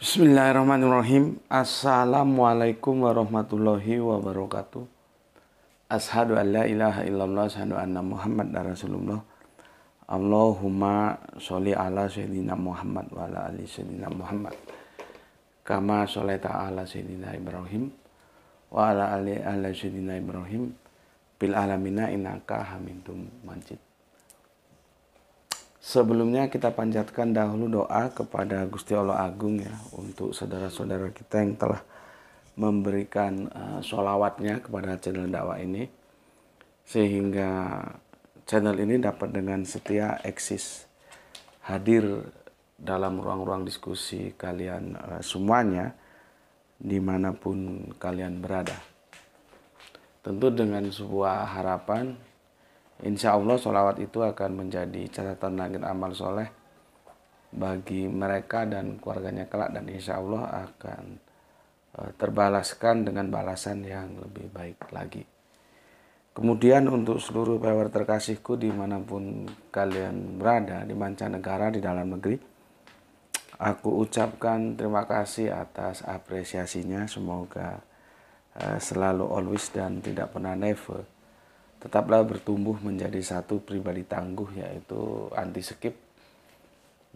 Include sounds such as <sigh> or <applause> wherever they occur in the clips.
Bismillahirrahmanirrahim. Assalamualaikum warahmatullahi wabarakatuh. Ashadu an la ilaha illallah, ashadu anna Muhammad Rasulullah. Allahumma sholli ala sayyidina Muhammad wa ala ali sayyidina Muhammad. Kama sholli ta'ala sayyidina Ibrahim wa ala ali ala sayyidina Ibrahim. Bil alamina innaka hamidum majid. Sebelumnya kita panjatkan dahulu doa kepada Gusti Allah Agung ya untuk saudara-saudara kita yang telah memberikan uh, sholawatnya kepada channel dakwah ini sehingga channel ini dapat dengan setia eksis hadir dalam ruang-ruang diskusi kalian uh, semuanya dimanapun kalian berada tentu dengan sebuah harapan Insya Allah sholawat itu akan menjadi catatan langit amal soleh bagi mereka dan keluarganya kelak dan insya Allah akan e, terbalaskan dengan balasan yang lebih baik lagi. Kemudian untuk seluruh power terkasihku dimanapun kalian berada di mancanegara di dalam negeri, aku ucapkan terima kasih atas apresiasinya. Semoga e, selalu always dan tidak pernah never tetaplah bertumbuh menjadi satu pribadi tangguh yaitu anti skip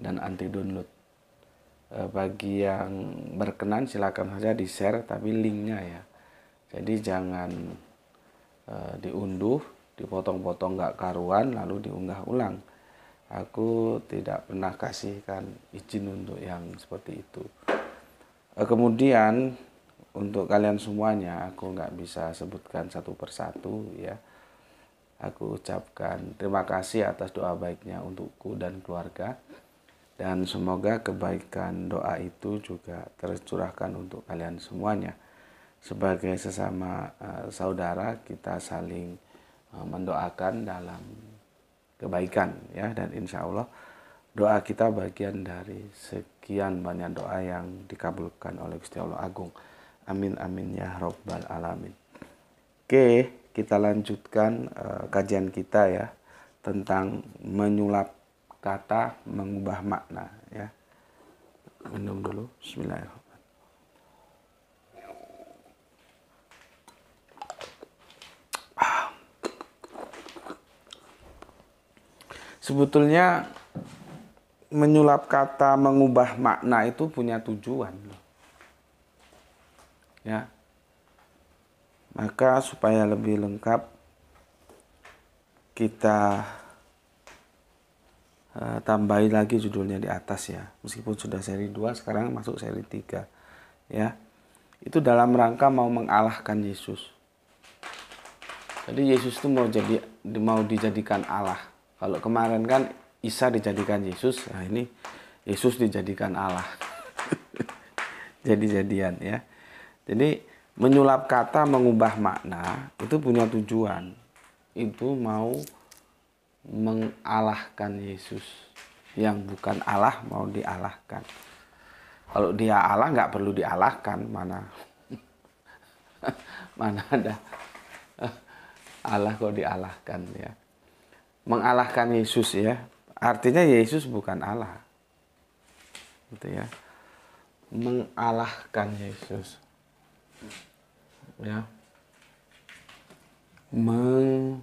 dan anti download e, bagi yang berkenan silakan saja di share tapi linknya ya jadi jangan uh, diunduh dipotong-potong nggak karuan lalu diunggah ulang aku tidak pernah kasihkan izin untuk yang seperti itu uh, kemudian untuk kalian semuanya aku nggak bisa sebutkan satu persatu ya aku ucapkan terima kasih atas doa baiknya untukku dan keluarga dan semoga kebaikan doa itu juga tercurahkan untuk kalian semuanya. Sebagai sesama eh, saudara kita saling eh, mendoakan dalam kebaikan ya dan insya Allah doa kita bagian dari sekian banyak doa yang dikabulkan oleh Gusti Allah Agung. Amin amin ya robbal alamin. Oke. Okay kita lanjutkan uh, kajian kita ya tentang menyulap kata mengubah makna ya. Minum dulu. Bismillahirrahmanirrahim. sebetulnya menyulap kata mengubah makna itu punya tujuan ya maka supaya lebih lengkap kita uh, eh, tambahin lagi judulnya di atas ya. Meskipun sudah seri 2 sekarang masuk seri 3 ya. Itu dalam rangka mau mengalahkan Yesus. Jadi Yesus itu mau jadi mau dijadikan Allah. Kalau kemarin kan Isa dijadikan Yesus, nah ini Yesus dijadikan Allah. <laughs> Jadi jadian ya. Jadi menyulap kata mengubah makna itu punya tujuan itu mau mengalahkan Yesus yang bukan Allah mau dialahkan kalau dia Allah nggak perlu dialahkan mana <laughs> mana ada Allah kok dialahkan ya mengalahkan Yesus ya artinya Yesus bukan Allah gitu ya mengalahkan Yesus ya meng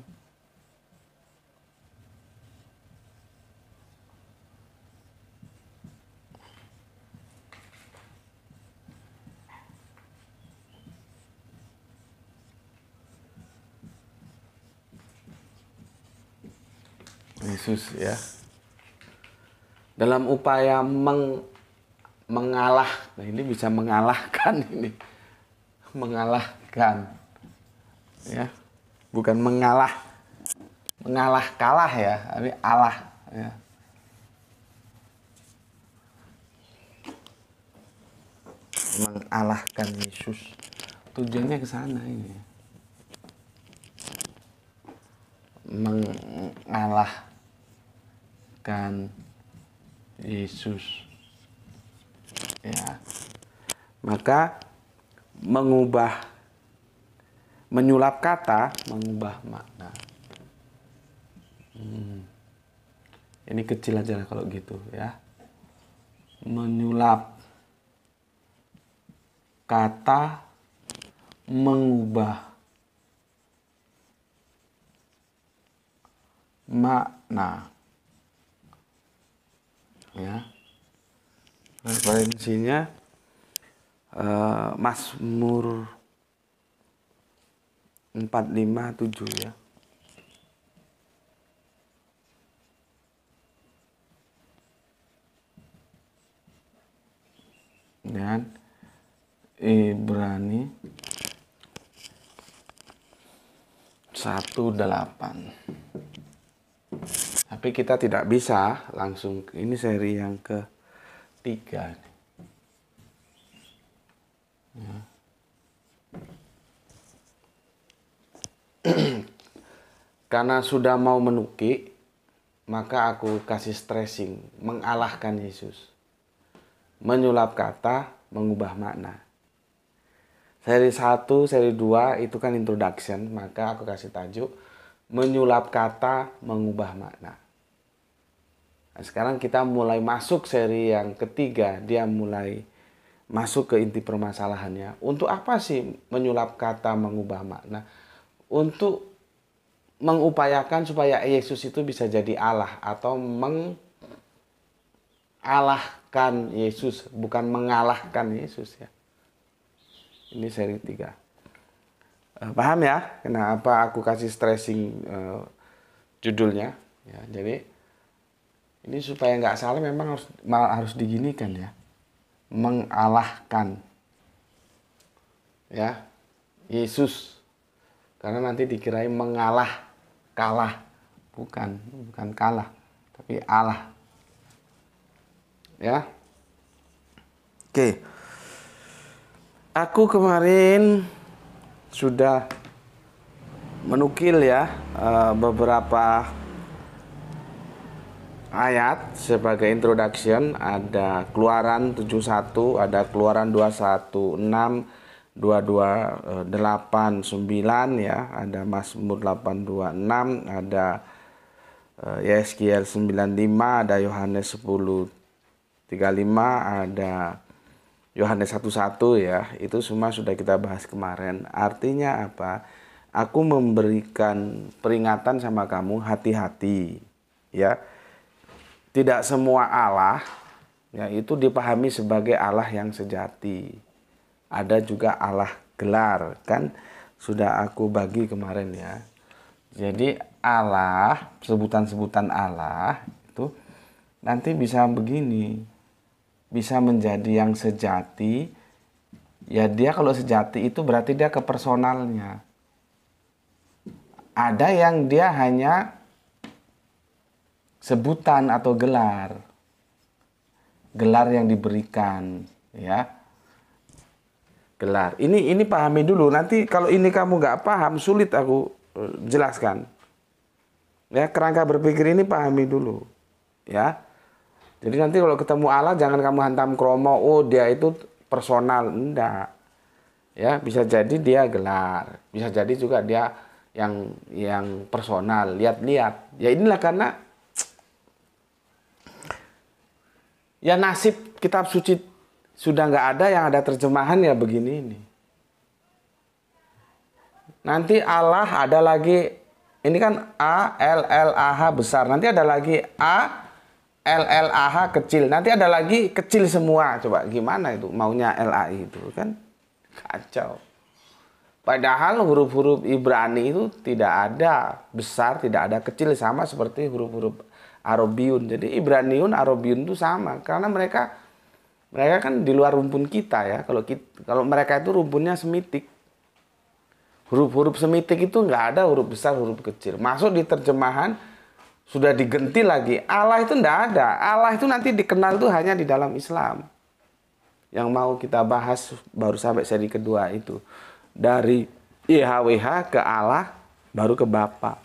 Yesus ya dalam upaya meng mengalah nah ini bisa mengalahkan ini mengalah mengalahkan ya bukan mengalah mengalah kalah ya tapi Allah ya mengalahkan Yesus tujuannya ke sana ini ya. mengalahkan Yesus ya maka mengubah menyulap kata mengubah makna. Hmm. Ini kecil aja lah kalau gitu ya. Menyulap kata mengubah makna. Ya. Referensinya uh, eh, Mur empat lima tujuh ya dan Ibrani 18 tapi kita tidak bisa langsung ini seri yang ke tiga Karena sudah mau menukik, maka aku kasih stressing, mengalahkan Yesus. Menyulap kata, mengubah makna. Seri 1, seri 2 itu kan introduction, maka aku kasih tajuk menyulap kata, mengubah makna. Nah, sekarang kita mulai masuk seri yang ketiga, dia mulai masuk ke inti permasalahannya. Untuk apa sih menyulap kata, mengubah makna? Untuk mengupayakan supaya Yesus itu bisa jadi Allah atau mengalahkan Yesus, bukan mengalahkan Yesus ya. Ini seri tiga. Eh, paham ya kenapa nah, aku kasih stressing uh, judulnya? Ya, jadi ini supaya nggak salah memang harus harus diginikan ya. Mengalahkan. Ya. Yesus. Karena nanti dikirai mengalah kalah bukan bukan kalah tapi Allah ya oke aku kemarin sudah menukil ya eh, beberapa ayat sebagai introduction ada keluaran 71 ada keluaran 216 Eh, delapan sembilan ya, ada Mazmur 826, ada eh, Yeskiel 95, ada Yohanes 10 35, ada Yohanes 11 ya. Itu semua sudah kita bahas kemarin. Artinya apa? Aku memberikan peringatan sama kamu hati-hati ya. Tidak semua Allah ya itu dipahami sebagai Allah yang sejati ada juga Allah gelar kan sudah aku bagi kemarin ya. Jadi Allah, sebutan-sebutan Allah itu nanti bisa begini. Bisa menjadi yang sejati. Ya dia kalau sejati itu berarti dia kepersonalnya Ada yang dia hanya sebutan atau gelar. Gelar yang diberikan ya gelar. Ini ini pahami dulu. Nanti kalau ini kamu nggak paham sulit aku eh, jelaskan. Ya, kerangka berpikir ini pahami dulu. Ya. Jadi nanti kalau ketemu Allah jangan kamu hantam kromo, oh dia itu personal, enggak. Ya, bisa jadi dia gelar, bisa jadi juga dia yang yang personal, lihat-lihat. Ya inilah karena ya nasib kitab suci sudah nggak ada yang ada terjemahan ya begini ini Nanti Allah ada lagi ini kan A L L A H besar. Nanti ada lagi A L L A H kecil. Nanti ada lagi kecil semua. Coba gimana itu maunya L A itu kan kacau. Padahal huruf-huruf Ibrani itu tidak ada besar, tidak ada kecil sama seperti huruf-huruf Arabiun. Jadi Ibraniun, Arabiun itu sama karena mereka mereka kan di luar rumpun kita ya kalau kita, kalau mereka itu rumpunnya semitik huruf-huruf semitik itu nggak ada huruf besar huruf kecil masuk di terjemahan sudah digenti lagi Allah itu nggak ada Allah itu nanti dikenal itu hanya di dalam Islam yang mau kita bahas baru sampai seri kedua itu dari IHWH ke Allah baru ke Bapa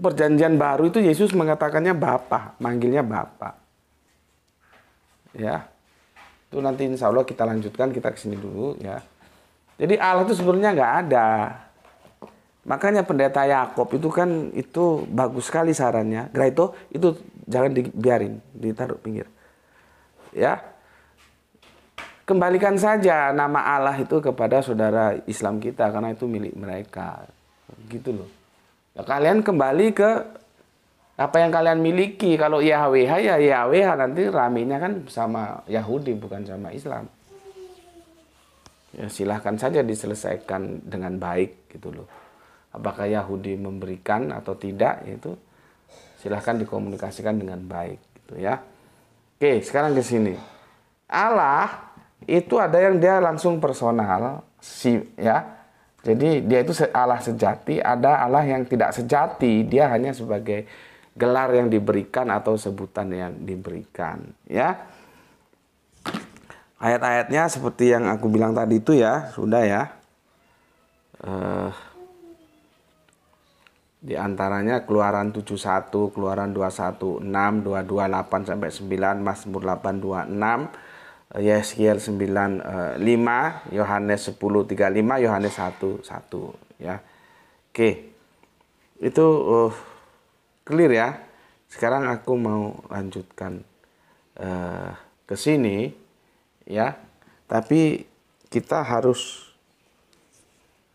perjanjian baru itu Yesus mengatakannya Bapa manggilnya Bapak ya itu nanti insya Allah kita lanjutkan kita kesini dulu ya jadi Allah itu sebenarnya nggak ada makanya pendeta Yakob itu kan itu bagus sekali sarannya itu itu jangan dibiarin ditaruh pinggir ya kembalikan saja nama Allah itu kepada saudara Islam kita karena itu milik mereka gitu loh ya, kalian kembali ke apa yang kalian miliki kalau Yahweh ya Yahweh nanti raminya kan sama Yahudi bukan sama Islam ya silahkan saja diselesaikan dengan baik gitu loh apakah Yahudi memberikan atau tidak itu silahkan dikomunikasikan dengan baik gitu ya oke sekarang ke sini Allah itu ada yang dia langsung personal si ya jadi dia itu Allah sejati ada Allah yang tidak sejati dia hanya sebagai gelar yang diberikan atau sebutan yang diberikan ya ayat-ayatnya seperti yang aku bilang tadi itu ya sudah ya eh, di antaranya keluaran 71, keluaran 21, 6, 228 sampai 9, Mazmur 826, Yeskiel 9 5, eh, Yohanes 10 35, Yohanes 1 1 ya. Oke. Itu uh, clear ya sekarang aku mau lanjutkan uh, ke sini ya tapi kita harus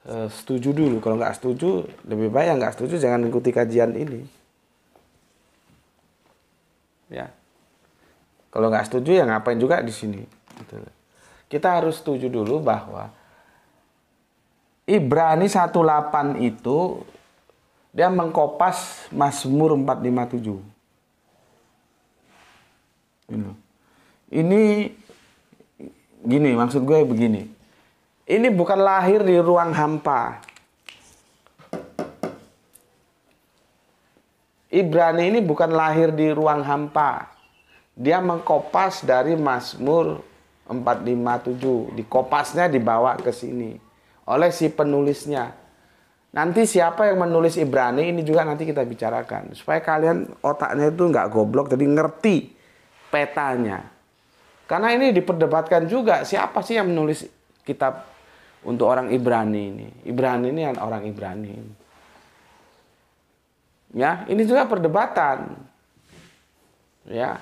uh, setuju dulu kalau nggak setuju lebih baik nggak setuju jangan ikuti kajian ini ya kalau nggak setuju ya ngapain juga di sini gitu kita harus setuju dulu bahwa Ibrani 18 itu dia mengkopas Mazmur 457. Ini, ini gini maksud gue begini. Ini bukan lahir di ruang hampa. Ibrani ini bukan lahir di ruang hampa. Dia mengkopas dari Mazmur 457. Dikopasnya dibawa ke sini oleh si penulisnya. Nanti siapa yang menulis Ibrani ini juga nanti kita bicarakan supaya kalian otaknya itu nggak goblok jadi ngerti petanya. Karena ini diperdebatkan juga siapa sih yang menulis kitab untuk orang Ibrani ini. Ibrani ini orang Ibrani. Ya, ini juga perdebatan. Ya.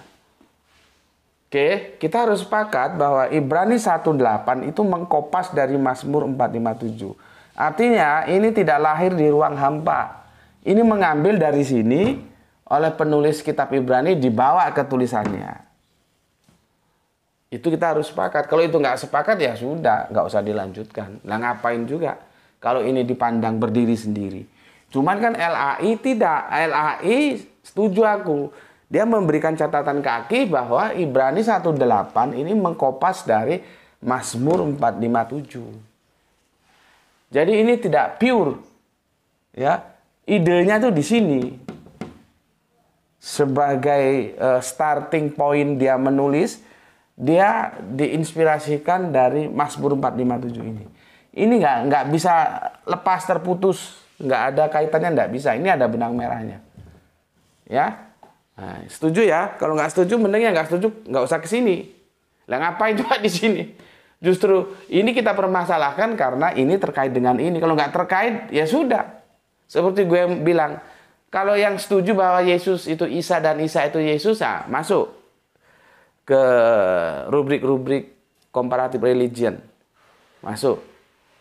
Oke, kita harus sepakat bahwa Ibrani 18 itu mengkopas dari Mazmur 457 Artinya ini tidak lahir di ruang hampa. Ini mengambil dari sini oleh penulis kitab Ibrani dibawa ke tulisannya. Itu kita harus sepakat. Kalau itu nggak sepakat ya sudah, nggak usah dilanjutkan. Lah ngapain juga kalau ini dipandang berdiri sendiri. Cuman kan LAI tidak, LAI setuju aku. Dia memberikan catatan kaki bahwa Ibrani 18 ini mengkopas dari Mazmur 457. Jadi ini tidak pure. Ya, idenya tuh di sini. Sebagai uh, starting point dia menulis, dia diinspirasikan dari Mazmur 457 ini. Ini nggak nggak bisa lepas terputus, nggak ada kaitannya nggak bisa. Ini ada benang merahnya. Ya, nah, setuju ya. Kalau nggak setuju, mending nggak setuju nggak usah kesini. Lah ngapain juga <laughs> di sini? Justru ini kita permasalahkan karena ini terkait dengan ini. Kalau nggak terkait, ya sudah. Seperti gue bilang, kalau yang setuju bahwa Yesus itu Isa dan Isa itu Yesus, ah, masuk ke rubrik-rubrik komparatif religion. Masuk.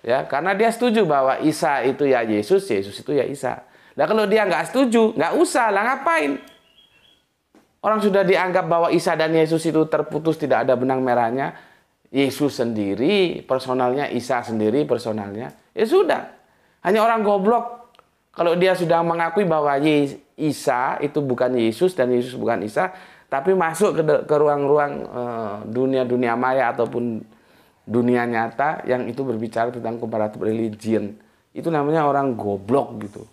Ya, karena dia setuju bahwa Isa itu ya Yesus, Yesus itu ya Isa. Nah kalau dia nggak setuju, nggak usah lah ngapain. Orang sudah dianggap bahwa Isa dan Yesus itu terputus tidak ada benang merahnya Yesus sendiri, personalnya Isa sendiri, personalnya. Ya sudah. Hanya orang goblok kalau dia sudah mengakui bahwa Isa itu bukan Yesus dan Yesus bukan Isa, tapi masuk ke, ke ruang-ruang eh, dunia-dunia maya ataupun dunia nyata yang itu berbicara tentang komparatif religion. Itu namanya orang goblok gitu.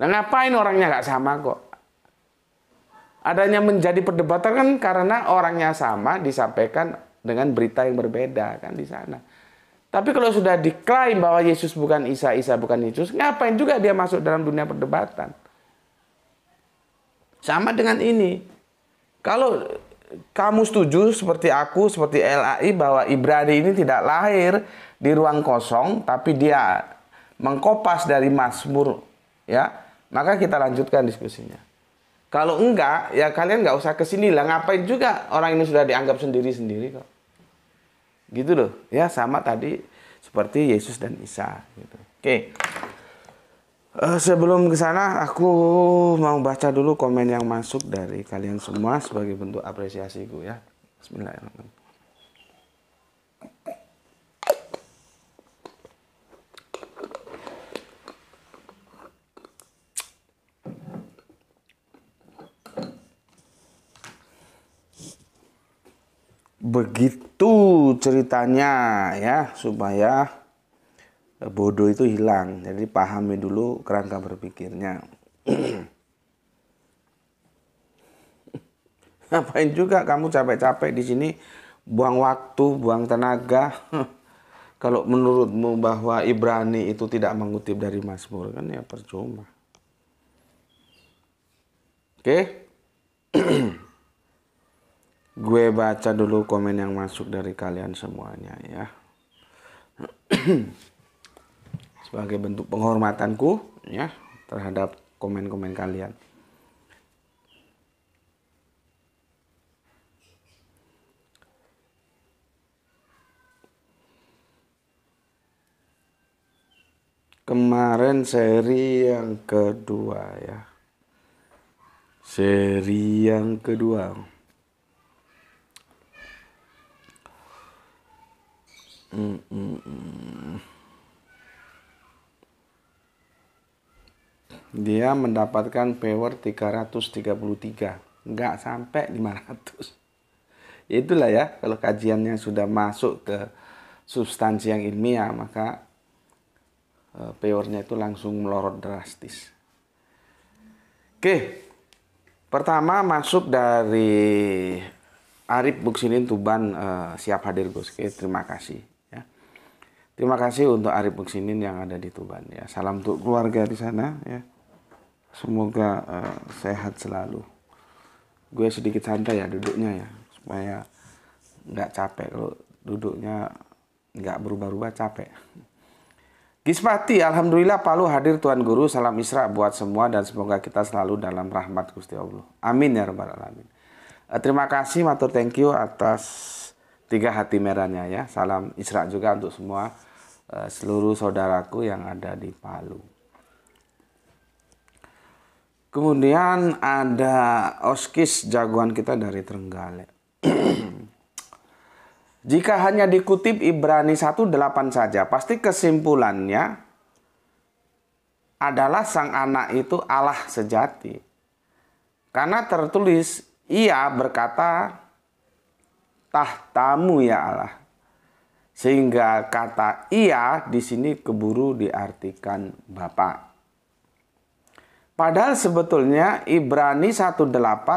Nah ngapain orangnya nggak sama kok? Adanya menjadi perdebatan kan karena orangnya sama disampaikan dengan berita yang berbeda kan di sana. Tapi kalau sudah diklaim bahwa Yesus bukan Isa, Isa bukan Yesus, ngapain juga dia masuk dalam dunia perdebatan? Sama dengan ini. Kalau kamu setuju seperti aku, seperti LAI bahwa Ibrani ini tidak lahir di ruang kosong, tapi dia mengkopas dari Mazmur, ya, maka kita lanjutkan diskusinya. Kalau enggak, ya kalian nggak usah kesini lah. Ngapain juga orang ini sudah dianggap sendiri-sendiri kok. Gitu loh. Ya sama tadi seperti Yesus dan Isa gitu. Oke. Okay. Uh, eh, sebelum ke sana, aku mau baca dulu komen yang masuk dari kalian semua sebagai bentuk apresiasiku ya. Bismillahirrahmanirrahim. begitu ceritanya ya supaya eh, bodoh itu hilang. Jadi pahami dulu kerangka berpikirnya. <clears throat> Ngapain juga kamu capek-capek di sini buang waktu, buang tenaga. <laughs> Kalau menurutmu bahwa Ibrani itu tidak mengutip dari Mazmur kan ya percuma. Oke? Okay? <clears throat> gue baca dulu komen yang masuk dari kalian semuanya ya <clears throat> sebagai bentuk penghormatanku ya terhadap komen-komen kalian kemarin seri yang kedua ya seri yang kedua dia mendapatkan power 333 nggak sampai 500 itulah ya kalau kajiannya sudah masuk ke substansi yang ilmiah maka eh, powernya itu langsung melorot drastis oke pertama masuk dari Arif Buksinin Tuban eh, siap hadir Gus terima kasih Terima kasih untuk Arif Muksinin yang ada di Tuban ya. Salam untuk keluarga di sana ya. Semoga uh, sehat selalu. Gue sedikit santai ya duduknya ya supaya nggak capek kalau duduknya nggak berubah-ubah capek. Gispati, Alhamdulillah Palu hadir Tuan Guru, salam Isra buat semua dan semoga kita selalu dalam rahmat Gusti Allah. Amin ya Rabbal Alamin. Eh, terima kasih, Matur thank you atas tiga hati merahnya ya. Salam Isra juga untuk semua eh, seluruh saudaraku yang ada di Palu. Kemudian ada Oskis jagoan kita dari Trenggalek. <clears throat> Jika hanya dikutip Ibrani 1:8 saja, pasti kesimpulannya adalah sang anak itu Allah sejati. Karena tertulis ia berkata tahtamu ya Allah. Sehingga kata ia di sini keburu diartikan Bapak. Padahal sebetulnya Ibrani 1.8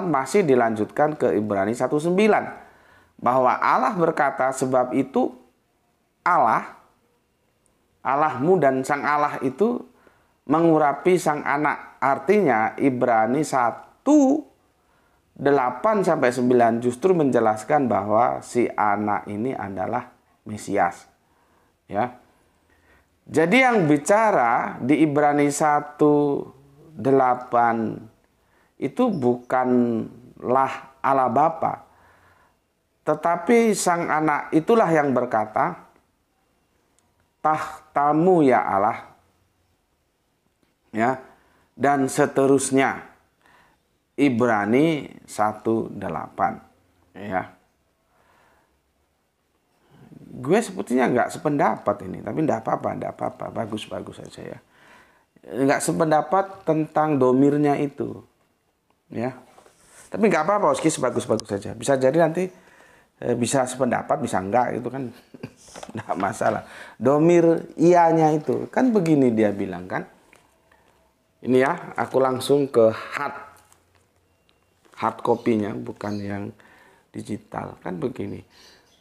masih dilanjutkan ke Ibrani 1.9. Bahwa Allah berkata sebab itu Allah, Allahmu dan Sang Allah itu mengurapi Sang Anak. Artinya Ibrani 1 8 sampai 9 justru menjelaskan bahwa si anak ini adalah Mesias. Ya. Jadi yang bicara di Ibrani 1 8 itu bukanlah Allah Bapa. Tetapi sang anak itulah yang berkata, "Tahtamu ya Allah." Ya. Dan seterusnya Ibrani 1:8 ya. Gue sepertinya nggak sependapat ini, tapi nggak apa-apa, nggak apa-apa, bagus-bagus aja ya. Nggak sependapat tentang domirnya itu, ya. Tapi nggak apa-apa, Oski sebagus-bagus saja. Bisa jadi nanti eh, bisa sependapat, bisa enggak, itu kan <laughs> nggak masalah. Domir ianya itu kan begini dia bilang kan. Ini ya, aku langsung ke hat hard copy-nya, bukan yang digital. Kan begini.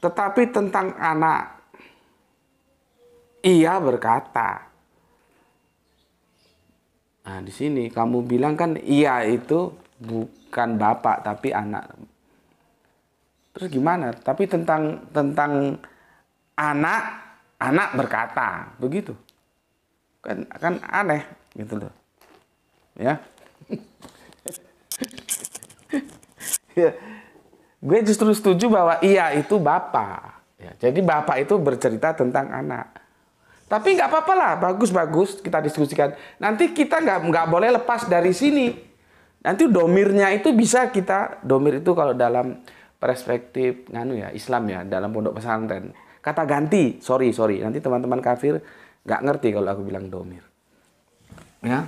Tetapi tentang anak, ia berkata. Nah, di sini kamu bilang kan ia itu bukan bapak tapi anak. Terus gimana? Tapi tentang tentang anak, anak berkata, begitu. Kan kan aneh gitu loh. Ya. Iya. gue justru setuju bahwa iya itu bapak. Ya, jadi bapak itu bercerita tentang anak. Tapi nggak apa-apa lah, bagus-bagus kita diskusikan. Nanti kita nggak nggak boleh lepas dari sini. Nanti domirnya itu bisa kita domir itu kalau dalam perspektif nganu ya Islam ya dalam pondok pesantren kata ganti sorry sorry nanti teman-teman kafir nggak ngerti kalau aku bilang domir ya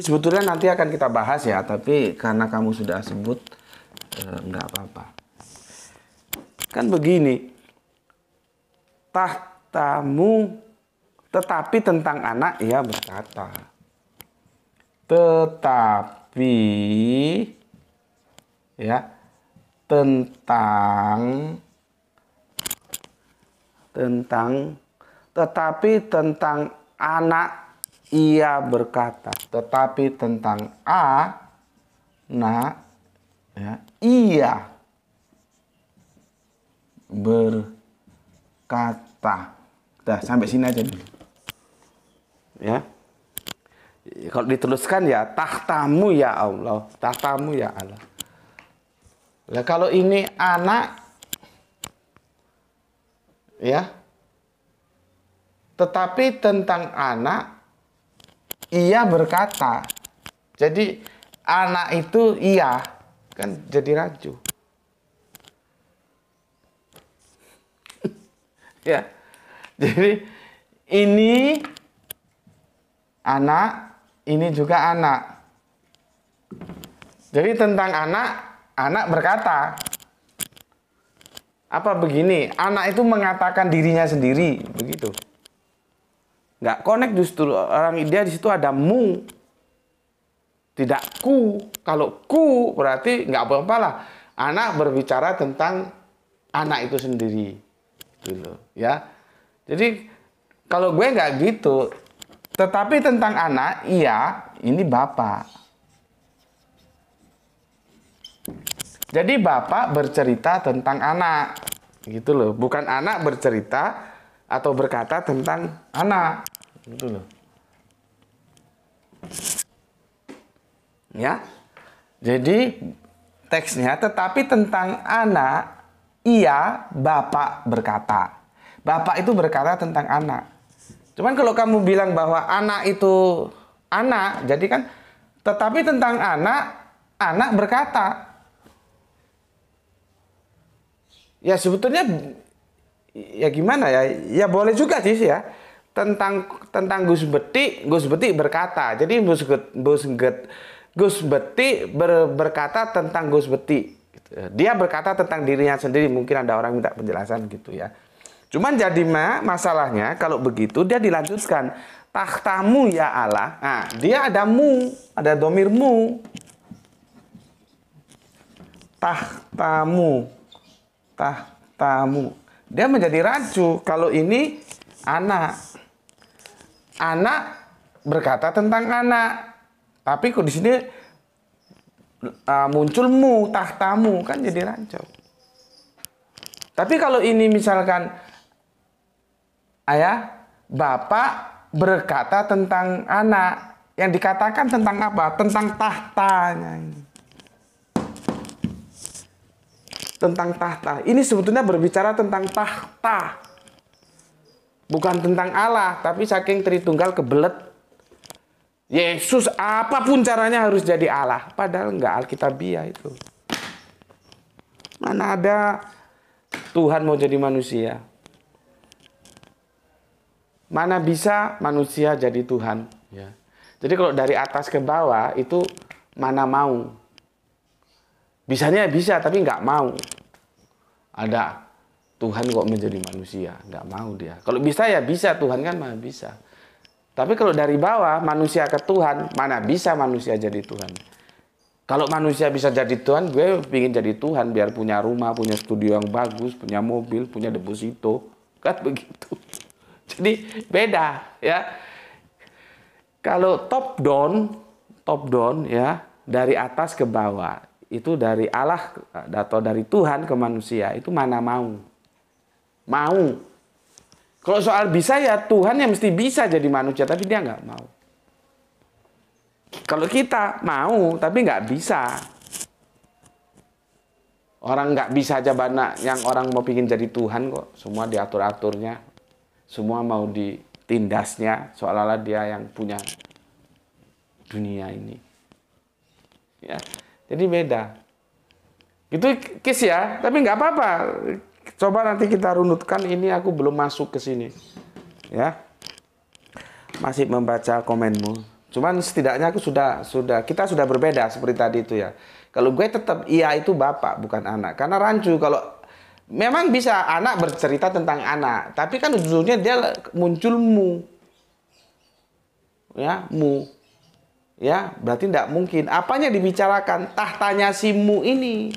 sebetulnya nanti akan kita bahas ya tapi karena kamu sudah sebut eh, apa-apa kan begini tahtamu tetapi tentang anak ya berkata tetapi ya tentang tentang tetapi tentang anak ia berkata. Tetapi tentang A, na, ya, ia berkata. Dah sampai sini aja dulu. Ya. Kalau diteruskan ya tahtamu ya Allah, tahtamu ya Allah. kalau ini anak ya. Tetapi tentang anak ia berkata. Jadi anak itu ia kan jadi raju. <laughs> ya. Jadi ini anak, ini juga anak. Jadi tentang anak, anak berkata apa begini, anak itu mengatakan dirinya sendiri begitu nggak connect justru orang India di situ ada mu tidak ku kalau ku berarti nggak apa-apa lah anak berbicara tentang anak itu sendiri gitu ya jadi kalau gue nggak gitu tetapi tentang anak iya ini bapak jadi bapak bercerita tentang anak gitu loh bukan anak bercerita atau berkata tentang anak itu loh. Ya. Jadi teksnya tetapi tentang anak ia bapak berkata. Bapak itu berkata tentang anak. Cuman kalau kamu bilang bahwa anak itu anak, jadi kan tetapi tentang anak anak berkata. Ya sebetulnya ya gimana ya? Ya boleh juga sih ya tentang tentang Gus Beti, Gus Beti berkata. Jadi Gus Gus Gus Beti ber, berkata tentang Gus Beti. Gitu ya. Dia berkata tentang dirinya sendiri. Mungkin ada orang minta penjelasan gitu ya. Cuman jadi masalahnya kalau begitu dia dilanjutkan tahtamu ya Allah. Nah, dia ada mu, ada domirmu. Tahtamu. Tahtamu. Dia menjadi rancu kalau ini anak anak berkata tentang anak. Tapi kok di sini uh, munculmu, tahtamu kan jadi rancu. Tapi kalau ini misalkan ayah, bapak berkata tentang anak, yang dikatakan tentang apa? Tentang tahtanya ini. Tentang tahta. Ini sebetulnya berbicara tentang tahta bukan tentang Allah, tapi saking Tritunggal kebelet. Yesus apapun caranya harus jadi Allah, padahal enggak Alkitabiah itu. Mana ada Tuhan mau jadi manusia? Mana bisa manusia jadi Tuhan? Ya. Jadi kalau dari atas ke bawah itu mana mau? Bisanya bisa tapi nggak mau. Ada Tuhan kok menjadi manusia, nggak mau dia. Kalau bisa ya bisa, Tuhan kan mah bisa. Tapi kalau dari bawah manusia ke Tuhan, mana bisa manusia jadi Tuhan? Kalau manusia bisa jadi Tuhan, gue pingin jadi Tuhan biar punya rumah, punya studio yang bagus, punya mobil, punya deposito, kan begitu. <laughs> Jadi beda ya. Kalau top down, top down ya dari atas ke bawah itu dari Allah atau dari Tuhan ke manusia itu mana mau mau. Kalau soal bisa ya Tuhan yang mesti bisa jadi manusia, tapi dia nggak mau. Kalau kita mau tapi nggak bisa, orang nggak bisa aja banyak yang orang mau bikin jadi Tuhan kok, semua diatur aturnya, semua mau ditindasnya, seolah-olah dia yang punya dunia ini. Ya, jadi beda. Itu kis ya, tapi nggak apa-apa. Coba nanti kita runutkan ini aku belum masuk ke sini. Ya. Masih membaca komenmu. Cuman setidaknya aku sudah sudah kita sudah berbeda seperti tadi itu ya. Kalau gue tetap iya itu bapak bukan anak. Karena rancu kalau memang bisa anak bercerita tentang anak, tapi kan ujungnya dia munculmu, Ya, mu. Ya, berarti tidak mungkin. Apanya dibicarakan? Tahtanya si mu ini.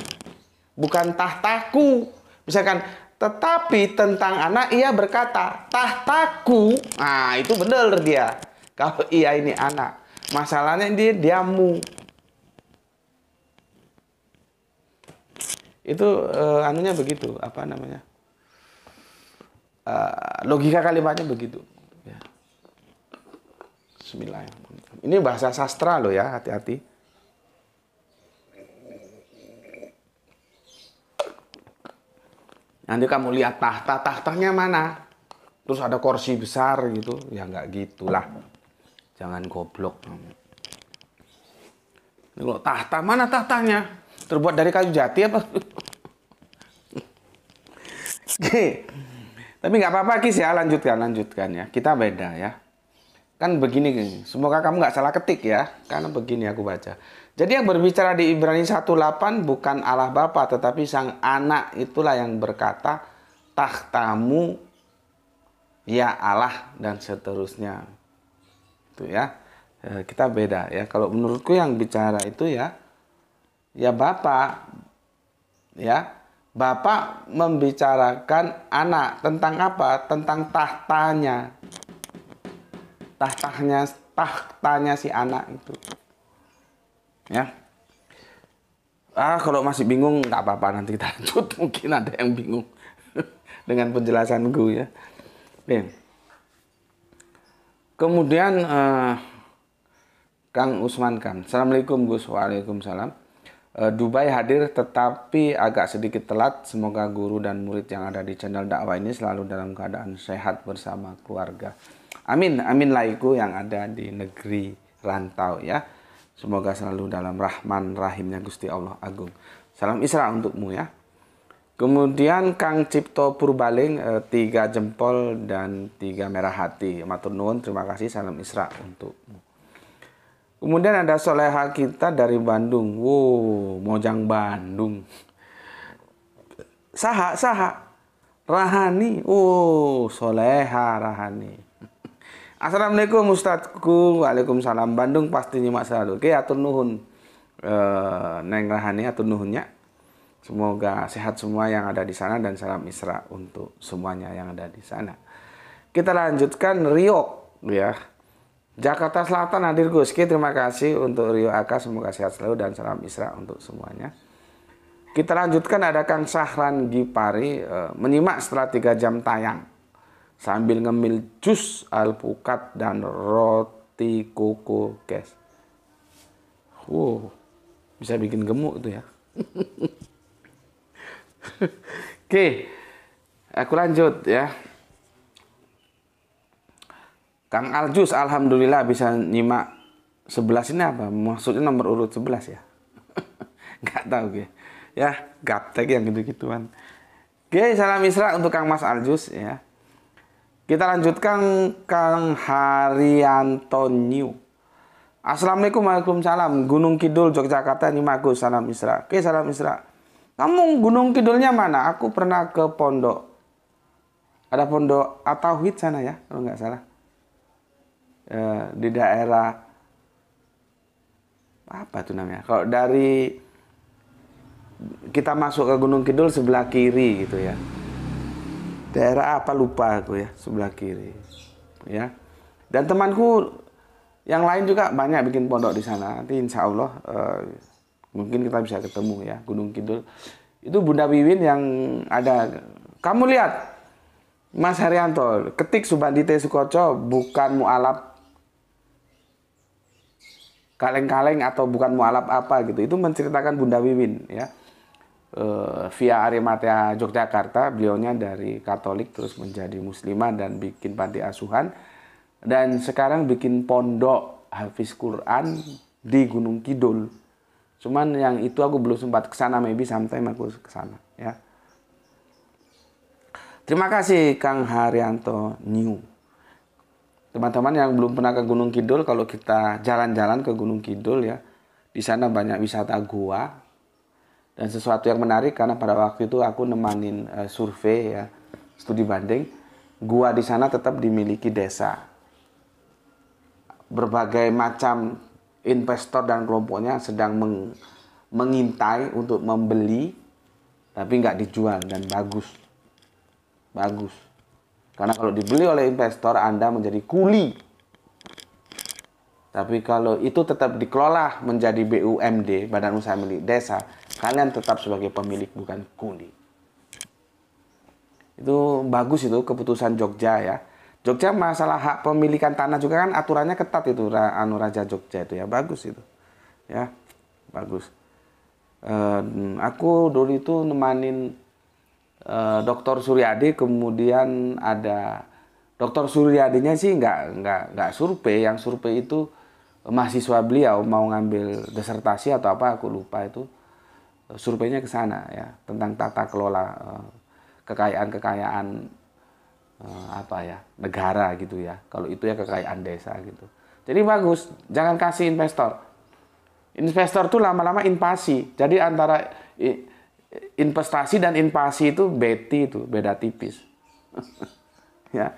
Bukan tahtaku. Misalkan, tetapi tentang anak ia berkata, tahtaku. Nah, itu benar dia. Kalau ia ini anak. Masalahnya dia diamu. Itu uh, anunya begitu, apa namanya? Eh, logika kalimatnya begitu. Ya. Bismillahirrahmanirrahim. Ini bahasa sastra loh ya, hati-hati. Nanti kamu lihat tahta, tahtanya mana? Terus ada kursi besar gitu. Ya nggak gitulah. Jangan goblok. Ini kalau tahta, mana tahtanya? Terbuat dari kayu jati apa? <laughs> Oke. Tapi nggak apa-apa Kis ya, lanjutkan, lanjutkan ya. Kita beda ya. Kan begini, semoga kamu nggak salah ketik ya, karena begini aku baca. Jadi yang berbicara di Ibrani 1.8 bukan Allah Bapa, tetapi sang anak itulah yang berkata, tahtamu ya Allah dan seterusnya. Itu ya, eh, kita beda ya. Kalau menurutku yang bicara itu ya, ya Bapak, ya Bapak membicarakan anak tentang apa? Tentang tahtanya tahtanya tahtanya si anak itu ya ah kalau masih bingung nggak apa-apa nanti kita lanjut <laughs> mungkin ada yang bingung <laughs> dengan penjelasan gue ya Nih. kemudian uh, Kang Usman kan Assalamualaikum Gus Waalaikumsalam eh, Dubai hadir tetapi agak sedikit telat semoga guru dan murid yang ada di channel dakwah ini selalu dalam keadaan sehat bersama keluarga Amin, amin laiku yang ada di negeri rantau ya. Semoga selalu dalam rahman rahimnya Gusti Allah Agung. Salam Isra untukmu ya. Kemudian Kang Cipto Purbaling eh, tiga jempol dan tiga merah hati. Matur nuwun, terima kasih salam Isra untukmu. Kemudian ada soleha kita dari Bandung. Wow, Mojang Bandung. Saha, saha. Rahani. Wow, soleha Rahani. Assalamualaikum Ustadzku, Waalaikumsalam Bandung pasti nyimak selalu. Oke, atur nuhun. E, Neng Rahani atur nuhunnya. Semoga sehat semua yang ada di sana dan salam Isra untuk semuanya yang ada di sana. Kita lanjutkan Rio ya. Jakarta Selatan hadir Guski, terima kasih untuk Rio Aka, semoga sehat selalu dan salam Isra untuk semuanya. Kita lanjutkan ada Kang Sahran Gipari e, menyimak setelah 3 jam tayang sambil ngemil jus alpukat dan roti koko guys. Wow, bisa bikin gemuk itu ya. <laughs> Oke, aku lanjut ya. Kang Aljus, Alhamdulillah bisa nyimak 11 ini apa? Maksudnya nomor urut 11 ya? <laughs> Nggak tahu gue. Ya, gaptek yang gitu-gituan. Oke, salam Isra untuk Kang Mas Aljus ya. Kita lanjutkan Kang Haryanto New. Assalamualaikum warahmatullahi salam. Gunung Kidul Yogyakarta ini Magus salam Isra. Oke salam Isra. Kamu Gunung Kidulnya mana? Aku pernah ke pondok. Ada pondok Atauhid sana ya kalau nggak salah. E, di daerah apa tuh namanya? Kalau dari kita masuk ke Gunung Kidul sebelah kiri gitu ya daerah apa lupa aku ya sebelah kiri ya dan temanku yang lain juga banyak bikin pondok di sana nanti insya Allah uh, mungkin kita bisa ketemu ya Gunung Kidul itu Bunda Wiwin yang ada kamu lihat Mas Haryanto ketik Subandite Sukoco bukan mualaf kaleng-kaleng atau bukan mualaf apa gitu itu menceritakan Bunda Wiwin ya uh, via Arimatea Yogyakarta, beliaunya dari Katolik terus menjadi muslimah dan bikin panti asuhan dan sekarang bikin pondok hafiz Quran di Gunung Kidul. Cuman yang itu aku belum sempat ke sana, maybe sometime aku ke sana ya. Terima kasih Kang Haryanto New. Teman-teman yang belum pernah ke Gunung Kidul, kalau kita jalan-jalan ke Gunung Kidul ya, di sana banyak wisata gua, dan sesuatu yang menarik karena pada waktu itu aku nemanin uh, eh, survei ya studi banding gua di sana tetap dimiliki desa berbagai macam investor dan kelompoknya sedang meng, mengintai untuk membeli tapi nggak dijual dan bagus bagus karena kalau dibeli oleh investor Anda menjadi kuli tapi kalau itu tetap dikelola menjadi BUMD, Badan Usaha Milik Desa, Kalian tetap sebagai pemilik bukan kundi. Itu bagus itu keputusan Jogja ya. Jogja masalah hak pemilikan tanah juga kan aturannya ketat itu anu Raja Jogja itu ya bagus itu ya bagus aku dulu itu nemanin e, eh, Dokter Suryadi kemudian ada Dokter Suryadinya sih nggak nggak nggak survei yang survei itu mahasiswa beliau mau ngambil desertasi atau apa aku lupa itu Eh, surveinya ke sana ya tentang tata kelola eh, kekayaan-kekayaan eh, apa ya negara gitu ya kalau itu ya kekayaan desa gitu jadi bagus jangan kasih investor investor tuh lama-lama invasi jadi antara investasi dan invasi itu beti itu beda tipis <laughs> ya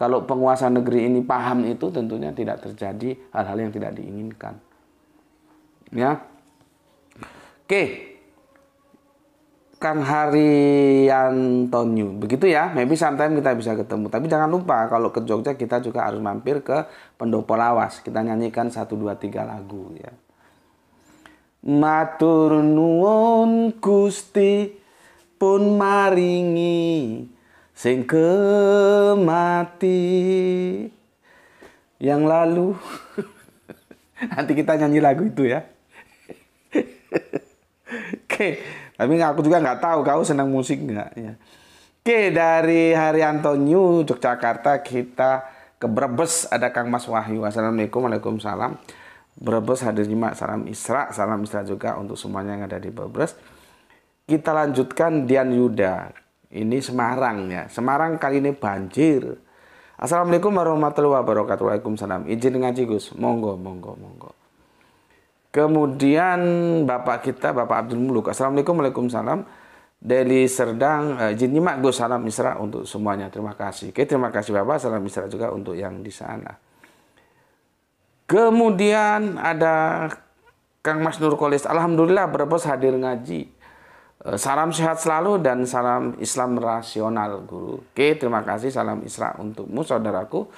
kalau penguasa negeri ini paham itu tentunya tidak terjadi hal-hal yang tidak diinginkan ya Oke. Kang Haryantonyu. Begitu ya, maybe sometime kita bisa ketemu. Tapi jangan lupa kalau ke Jogja kita juga harus mampir ke Pendopo Lawas. Kita nyanyikan 1 2 3 lagu ya. Matur nuwun Gusti pun maringi sing kemati yang lalu. <laughs> Nanti kita nyanyi lagu itu ya. Oke, tapi aku juga nggak tahu kau senang musik nggak ya. Oke, dari Haryanto New Yogyakarta kita ke Brebes ada Kang Mas Wahyu. Assalamualaikum, waalaikumsalam. Brebes hadir mak salam Isra, salam Isra juga untuk semuanya yang ada di Brebes. Kita lanjutkan Dian Yuda. Ini Semarang ya. Semarang kali ini banjir. Assalamualaikum warahmatullahi wabarakatuh. Waalaikumsalam. Izin ngaji Gus. Monggo, monggo, monggo. Kemudian bapak kita Bapak Abdul Muluk. Assalamualaikum Waalaikumsalam. Deli Serdang, uh, Jin Nyimak Gus, salam Isra untuk semuanya. Terima kasih. Oke, terima kasih Bapak. Salam Isra juga untuk yang di sana. Kemudian ada Kang Mas Nur Kolis. Alhamdulillah berbos hadir ngaji. Eh, salam sehat selalu dan salam Islam rasional guru. Oke, terima kasih. Salam Isra untukmu saudaraku.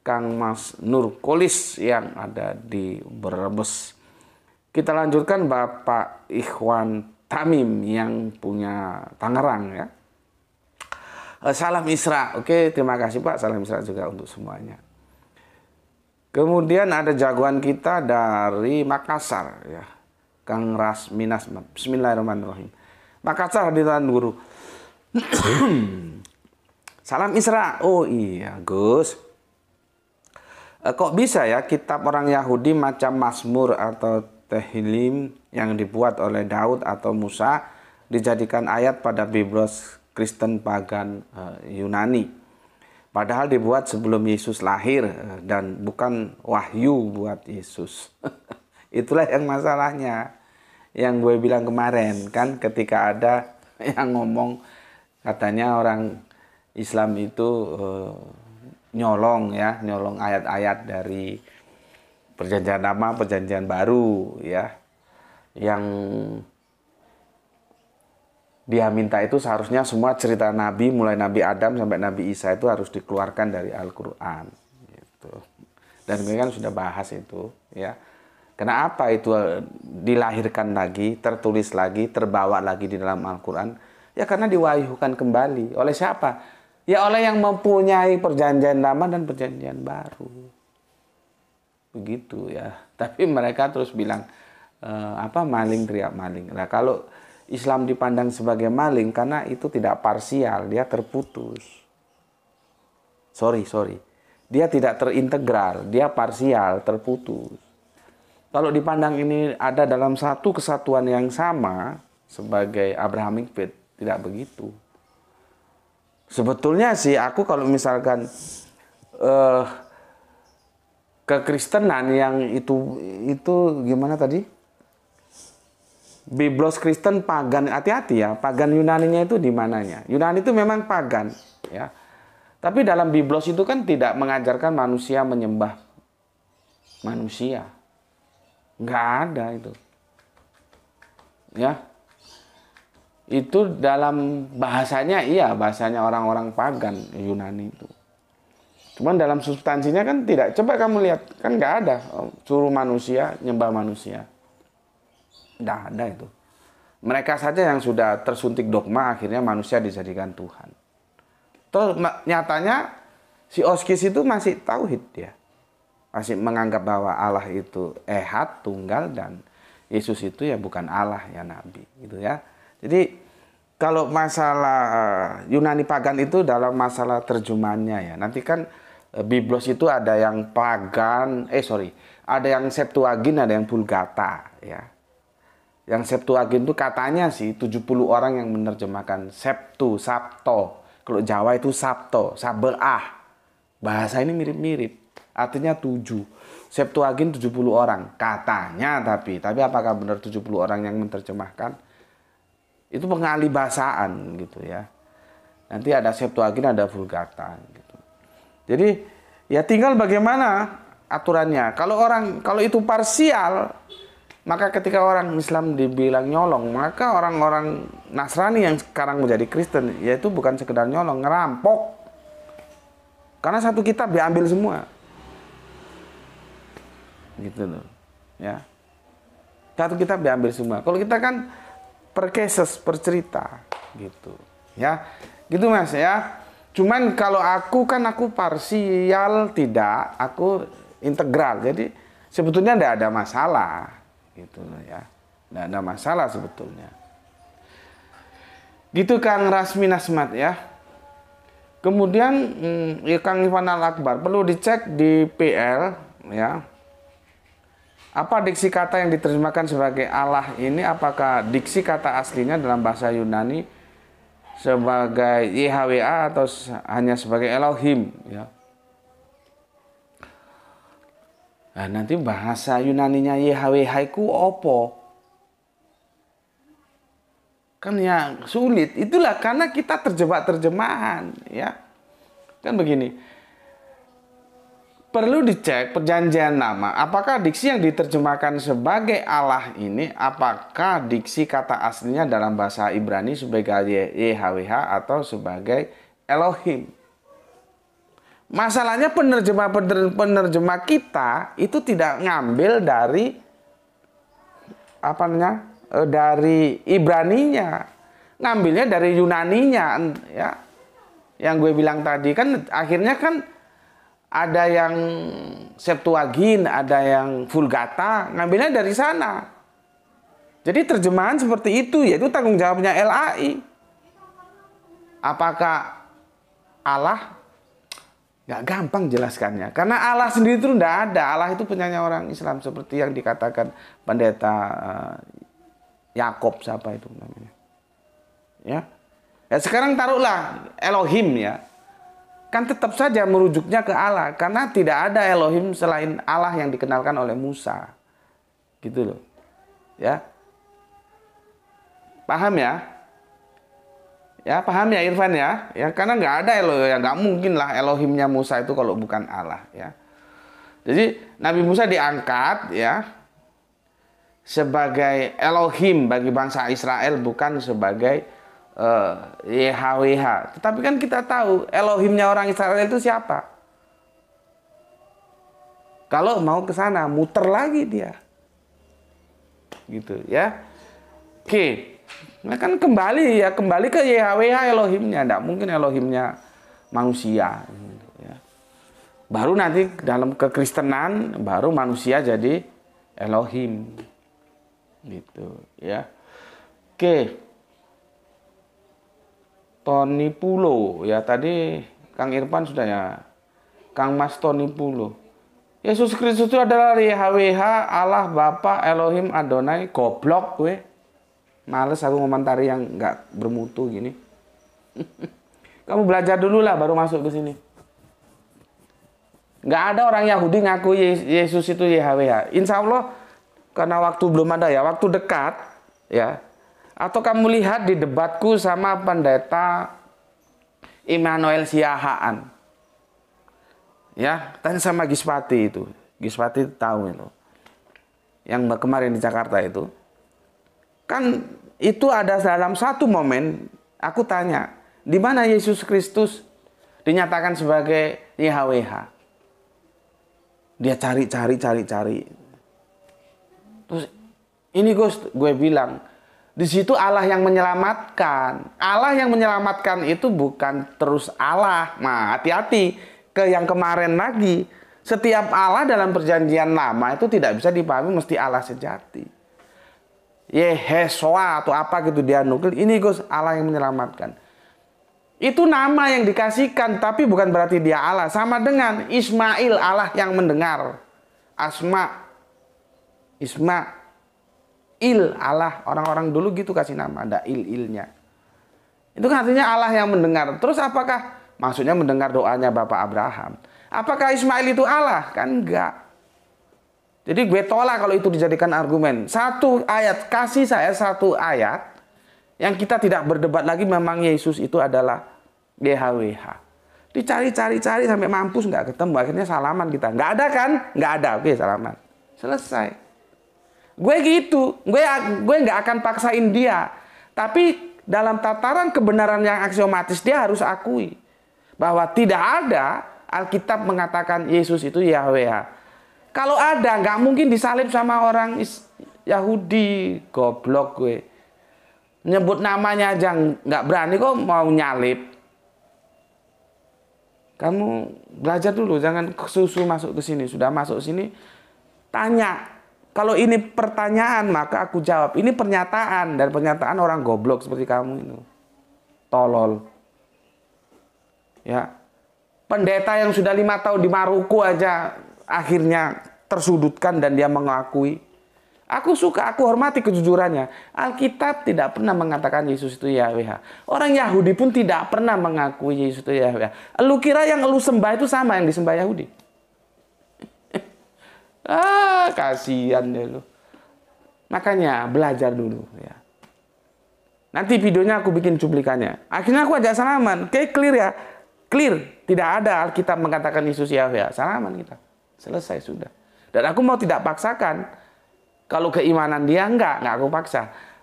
Kang Mas Nur Kolis yang ada di Brebes. Kita lanjutkan Bapak Ikhwan Tamim yang punya Tangerang ya. Eh, Salam Isra. Oke, terima kasih Pak. Salam Isra juga untuk semuanya. Kemudian ada jagoan kita dari Makassar ya. Kang Ras Minas, Bismillahirrahmanirrahim. Makassar di Guru. <clears throat> Salam Isra. Oh iya, Gus. Eh, kok bisa ya kitab orang Yahudi macam Mazmur atau Tehilim yang dibuat oleh Daud atau Musa dijadikan ayat pada Biblos Kristen pagan eh, Yunani. Padahal dibuat sebelum Yesus lahir eh, dan bukan wahyu buat Yesus. <laughs> Itulah yang masalahnya. Yang gue bilang kemarin kan ketika ada <laughs> yang ngomong katanya orang Islam itu eh, nyolong ya, nyolong ayat-ayat dari perjanjian lama, perjanjian baru ya. Yang dia minta itu seharusnya semua cerita Nabi mulai Nabi Adam sampai Nabi Isa itu harus dikeluarkan dari Al-Qur'an gitu. Dan kami kan sudah bahas itu ya. Kenapa itu eh, dilahirkan lagi, tertulis lagi, terbawa lagi di dalam Al-Qur'an? Ya karena diwahyukan kembali oleh siapa? Ya oleh yang mempunyai perjanjian lama dan perjanjian baru begitu ya <laughs> tapi mereka terus bilang e, apa maling teriak maling nah kalau Islam dipandang sebagai maling karena itu tidak parsial dia terputus sorry sorry dia tidak terintegral dia parsial terputus kalau dipandang ini ada dalam satu kesatuan yang sama sebagai Abrahamic faith tidak begitu sebetulnya sih aku kalau misalkan uh, kekristenan yang itu itu gimana tadi? Biblos Kristen pagan, hati-hati ya, pagan Yunaninya itu di mananya? Yunani itu memang pagan, ya. Tapi dalam Biblos itu kan tidak mengajarkan manusia menyembah manusia. Nggak ada itu. Ya. Itu dalam bahasanya iya, bahasanya orang-orang pagan Yunani itu. Cuman dalam substansinya kan tidak. Coba kamu lihat, kan nggak ada suruh manusia nyembah manusia. Nggak ada itu. Mereka saja yang sudah tersuntik dogma akhirnya manusia dijadikan Tuhan. Terus nyatanya si Oskis itu masih tauhid ya Masih menganggap bahwa Allah itu ehat tunggal dan Yesus itu ya bukan Allah ya nabi gitu ya. Jadi kalau masalah eh, Yunani pagan itu dalam masalah terjemahannya ya. Nanti kan Eh, Biblos itu ada yang pagan, eh sorry, ada yang Septuagin, ada yang Vulgata, ya. Yang Septuagin itu katanya sih 70 orang yang menerjemahkan Septu, Sabto. Kalau Jawa itu Sabto, Saberah. Bahasa ini mirip-mirip. Artinya 7. Septuagin 70 orang. Katanya tapi. Tapi apakah benar 70 orang yang menerjemahkan? Itu pengalih bahasaan gitu ya. Nanti ada Septuagin, ada Vulgata. Gitu. Jadi ya tinggal bagaimana aturannya. Kalau orang kalau itu parsial, maka ketika orang Islam dibilang nyolong, maka orang-orang Nasrani yang sekarang menjadi Kristen yaitu bukan sekedar nyolong, ngerampok. Karena satu kitab diambil semua. Gitu loh. Ya. Satu kitab diambil semua. Kalau kita kan per cases, per cerita gitu. Ya. Gitu Mas ya. Cuman kalau aku kan aku parsial tidak, aku integral. Jadi sebetulnya tidak ada masalah gitu loh ya. Tidak ada masalah sebetulnya. Gitu Kang Rasmi Nasmat ya. Kemudian hmm, ya Kang Ivan Al Akbar perlu dicek di PL ya. Apa diksi kata yang diterjemahkan sebagai Allah ini apakah diksi kata aslinya dalam bahasa Yunani sebagai YHWA atau hanya sebagai Elohim ya. Nah, nanti bahasa Yunaninya YHWH itu opo? Kan yang sulit. Itulah karena kita terjebak terjemahan ya. Kan begini, perlu dicek perjanjian nama apakah diksi yang diterjemahkan sebagai Allah ini apakah diksi kata aslinya dalam bahasa Ibrani sebagai YHWH atau sebagai Elohim. Masalahnya penerjemah penerjemah kita itu tidak ngambil dari apa namanya? Eh, dari Ibraninya. Ngambilnya dari Yunaninya ya. Yang gue bilang tadi kan akhirnya kan ada yang Septuagin, ada yang Vulgata, ngambilnya dari sana. Jadi terjemahan seperti itu, yaitu tanggung jawabnya LAI. Apakah Allah? Gak gampang jelaskannya. Karena Allah sendiri itu tidak ada. Allah itu penyanyi orang Islam. Seperti yang dikatakan pendeta eh, Yakob siapa itu namanya. Ya. Ya sekarang taruhlah Elohim ya kan tetap saja merujuknya ke Allah karena tidak ada Elohim selain Allah yang dikenalkan oleh Musa gitu loh ya paham ya ya paham ya Irfan ya ya karena nggak ada Elohim ya nggak mungkin lah Elohimnya Musa itu kalau bukan Allah ya jadi Nabi Musa diangkat ya sebagai Elohim bagi bangsa Israel bukan sebagai uh, eh, YHWH. Tetapi kan kita tahu Elohimnya orang Israel itu siapa. Kalau mau ke sana, muter lagi dia. Gitu ya. Oke. Nah kan kembali ya, kembali ke YHWH Elohimnya. Tidak mungkin Elohimnya manusia. Gitu, ya. Baru nanti dalam kekristenan, baru manusia jadi Elohim. Gitu ya. Oke. Tony Pulo ya tadi Kang Irfan sudah ya Kang Mas Tony Pulo Yesus Kristus itu adalah YHWH Allah Bapa Elohim Adonai goblok gue males aku komentari yang nggak bermutu gini <laughs> kamu belajar dulu lah baru masuk ke sini nggak ada orang Yahudi ngaku Yesus itu YHWH Insya Allah karena waktu belum ada ya waktu dekat ya atau kamu lihat di debatku sama pendeta Immanuel Siahaan. Ya, dan sama Gispati itu. Gispati tahu itu. Yang kemarin di Jakarta itu. Kan itu ada dalam satu momen aku tanya, di mana Yesus Kristus dinyatakan sebagai YHWH? Dia cari, cari, cari, cari. Terus ini Gus, gue bilang, di situ Allah yang menyelamatkan. Allah yang menyelamatkan itu bukan terus Allah. Nah, hati-hati ke yang kemarin lagi. Setiap Allah dalam perjanjian lama itu tidak bisa dipahami mesti Allah sejati. Yehesoa atau apa gitu dia nukil. Ini Gus Allah yang menyelamatkan. Itu nama yang dikasihkan tapi bukan berarti dia Allah. Sama dengan Ismail Allah yang mendengar. Asma. Isma il Allah orang-orang dulu gitu kasih nama ada il ilnya itu kan artinya Allah yang mendengar terus apakah maksudnya mendengar doanya bapak Abraham apakah Ismail itu Allah kan enggak jadi gue tolak kalau itu dijadikan argumen satu ayat kasih saya satu ayat yang kita tidak berdebat lagi memang Yesus itu adalah YHWH dicari-cari-cari sampai mampus nggak ketemu akhirnya salaman kita nggak ada kan nggak ada oke salaman selesai Gue gitu, gue gue nggak akan paksain dia. Tapi dalam tataran kebenaran yang aksiomatis dia harus akui bahwa tidak ada Alkitab mengatakan Yesus itu Yahweh. Kalau ada nggak mungkin disalib sama orang Yahudi, goblok gue. Nyebut namanya aja nggak berani kok mau nyalip. Kamu belajar dulu, jangan susu masuk ke sini. Sudah masuk sini, tanya kalau ini pertanyaan maka aku jawab. Ini pernyataan dan pernyataan orang goblok seperti kamu itu. Tolol. Ya. Pendeta yang sudah lima tahun di Maruku aja akhirnya tersudutkan dan dia mengakui. Aku suka, aku hormati kejujurannya. Alkitab tidak pernah mengatakan Yesus itu Yahweh. Orang Yahudi pun tidak pernah mengakui Yesus itu Yahweh. Lu kira yang lu sembah itu sama yang disembah Yahudi? Ah, kasihan deh lu. Makanya belajar dulu ya. Nanti videonya aku bikin cuplikannya. Akhirnya aku ajak salaman. okay, clear ya. Clear. Tidak ada Alkitab mengatakan Yesus Yahweh. Salaman kita. Selesai sudah. Dan aku mau tidak paksakan. Kalau keimanan dia enggak, enggak aku paksa.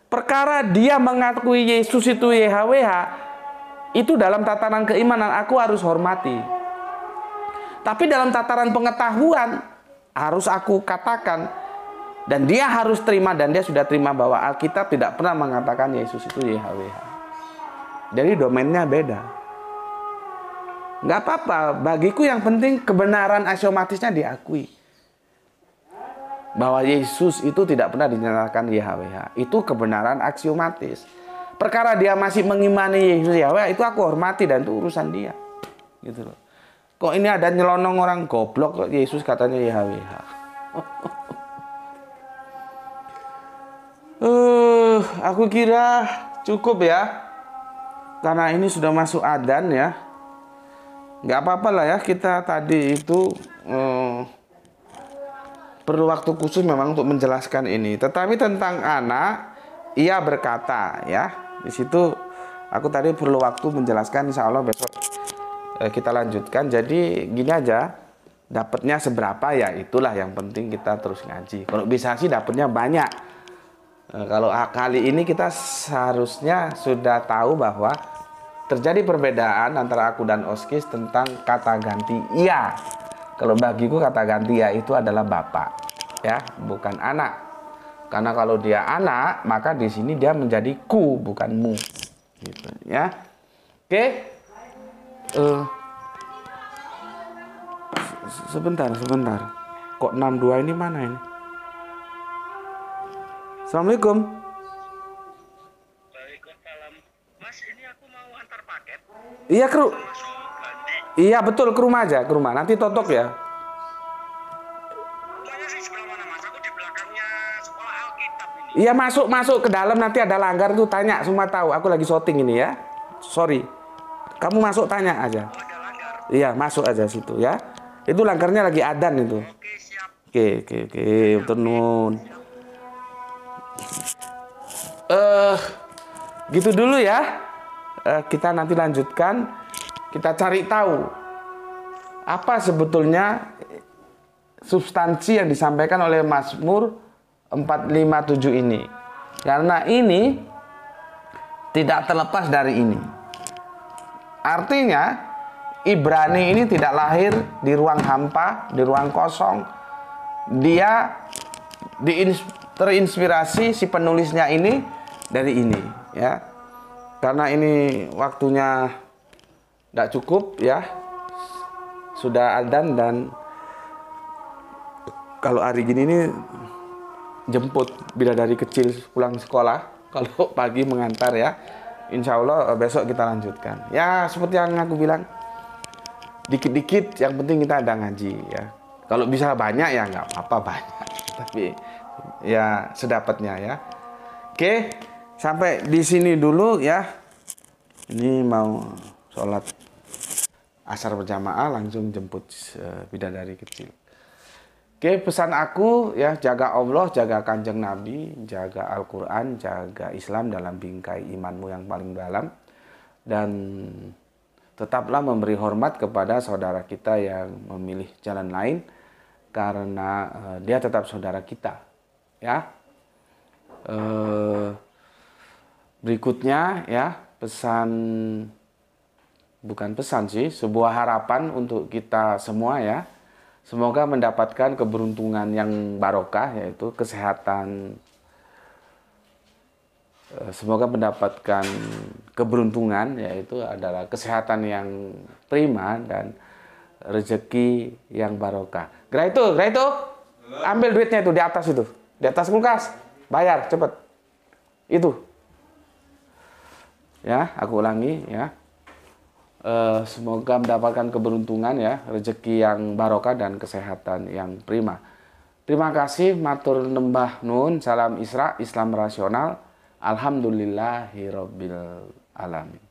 Perkara dia mengakui Yesus itu YHWH, itu dalam tatanan keimanan aku harus hormati. Tapi dalam tataran pengetahuan, harus aku katakan dan dia harus terima dan dia sudah terima bahwa Alkitab tidak pernah mengatakan Yesus itu YHWH. Jadi domainnya beda. Nggak apa-apa, bagiku yang penting kebenaran aksiomatisnya diakui. Bahwa Yesus itu tidak pernah dinyatakan YHWH. Itu kebenaran aksiomatis. Perkara dia masih mengimani Yesus YHWH itu aku hormati dan itu urusan dia. Gitu loh. Kok ini ada nyelonong orang goblok kok Yesus katanya YHWH. Ya, ya. eh, uh, aku kira cukup ya. Karena ini sudah masuk adan ya. Nggak apa-apa lah ya kita tadi itu um, perlu waktu khusus memang untuk menjelaskan ini. Tetapi tentang anak, ia berkata ya. Di situ aku tadi perlu waktu menjelaskan insya Allah besok Eh, kita lanjutkan. Jadi gini aja, dapatnya seberapa ya itulah yang penting kita terus ngaji. Kalau bisa sih dapatnya banyak. Eh, kalau kali ini kita seharusnya sudah tahu bahwa terjadi perbedaan antara aku dan Oskis tentang kata ganti iya. Kalau bagiku kata ganti ya itu adalah bapak, ya bukan anak. Karena kalau dia anak, maka di sini dia menjadi ku bukan mu, gitu ya. Oke uh, sebentar sebentar kok 62 ini mana ini Assalamualaikum Iya kru Iya betul ke rumah aja ke rumah nanti totok ya Iya masuk masuk ke dalam nanti ada langgar tuh tanya semua tahu aku lagi shooting ini ya sorry kamu masuk tanya aja. Oh, iya, masuk aja situ ya. Itu langgarnya lagi adan itu. Oke, Oke, oke, oke. Eh, gitu dulu ya. Uh, kita nanti lanjutkan kita cari tahu apa sebetulnya substansi yang disampaikan oleh Mazmur 457 ini. Karena ini tidak terlepas dari ini. Artinya, Ibrani ini tidak lahir di ruang hampa, di ruang kosong. Dia terinspirasi si penulisnya ini dari ini, ya. Karena ini waktunya tidak cukup, ya. Sudah adan dan kalau hari gini ini jemput bila dari kecil pulang sekolah <laughs> kalau pagi mengantar ya insya Allah eh, besok kita lanjutkan. Ya seperti yang aku bilang, dikit-dikit yang penting kita ada ngaji ya. Kalau bisa banyak ya nggak apa-apa banyak, <laughs> tapi ya sedapatnya ya. Oke, sampai di sini dulu ya. Ini mau sholat asar berjamaah langsung jemput eh, bidadari kecil. Oke, pesan aku ya jaga Allah, jaga Kanjeng Nabi, jaga Al-Qur'an, jaga Islam dalam bingkai imanmu yang paling dalam dan tetaplah memberi hormat kepada saudara kita yang memilih jalan lain karena uh, dia tetap saudara kita. Ya. Uh, berikutnya ya, pesan bukan pesan sih, sebuah harapan untuk kita semua ya Semoga mendapatkan keberuntungan yang barokah yaitu kesehatan. Eh, semoga mendapatkan keberuntungan yaitu adalah kesehatan yang prima dan rezeki yang barokah. Gra itu, Gra itu. Ambil duitnya itu di atas itu. Di atas kulkas. Bayar cepat Itu. Ya, aku ulangi ya. Uh, semoga mendapatkan keberuntungan ya, rezeki yang barokah dan kesehatan yang prima. Terima kasih matur nembah nun salam Isra Islam rasional alhamdulillahirobbilalamin. alamin.